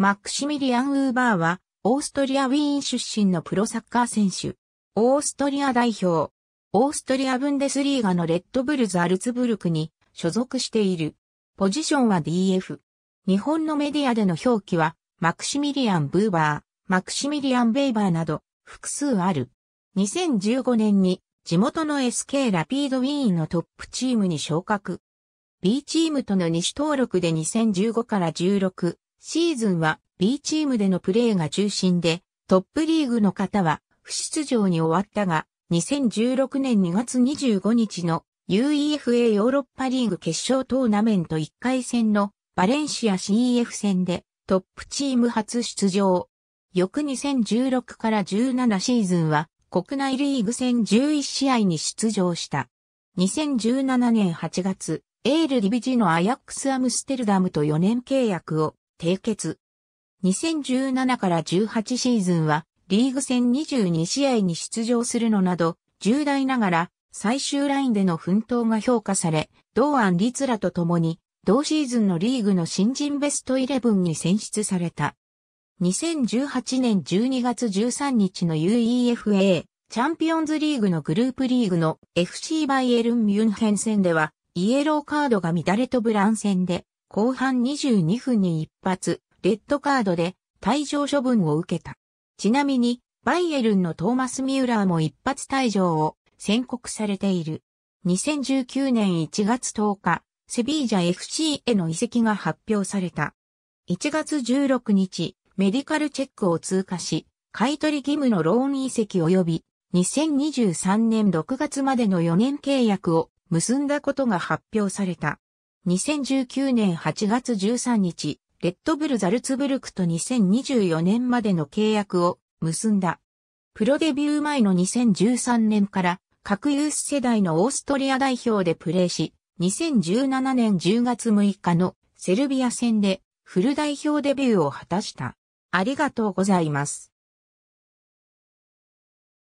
マックシミリアン・ウーバーは、オーストリア・ウィーン出身のプロサッカー選手。オーストリア代表。オーストリア・ブンデスリーガのレッドブルズ・アルツブルクに所属している。ポジションは DF。日本のメディアでの表記は、マクシミリアン・ブーバー、マクシミリアン・ベイバーなど、複数ある。2015年に、地元の SK ラピードウィーンのトップチームに昇格。B チームとの西登録で2015から16、シーズンは B チームでのプレーが中心で、トップリーグの方は不出場に終わったが、2016年2月25日の UEFA ヨーロッパリーグ決勝トーナメント1回戦のバレンシア CEF 戦でトップチーム初出場。翌2016から17シーズンは国内リーグ戦11試合に出場した。2017年8月、エール・リビジのアヤックス・アムステルダムと4年契約を締結。2017から18シーズンは、リーグ戦22試合に出場するのなど、重大ながら、最終ラインでの奮闘が評価され、同案率らと共に、同シーズンのリーグの新人ベストイレブンに選出された。2018年12月13日の UEFA チャンピオンズリーグのグループリーグの FC バイエルン・ミュンヘン戦では、イエローカードが乱れ飛ぶ乱戦で、後半22分に一発、レッドカードで退場処分を受けた。ちなみに、バイエルンのトーマス・ミューラーも一発退場を宣告されている。2019年1月10日、セビージャ FC への移籍が発表された。1月16日、メディカルチェックを通過し、買取義務のローン移籍及び2023年6月までの4年契約を結んだことが発表された。2019年8月13日、レッドブルザルツブルクと2024年までの契約を結んだ。プロデビュー前の2013年から各ユース世代のオーストリア代表でプレーし、2017年10月6日のセルビア戦でフル代表デビューを果たした。ありがとうございます。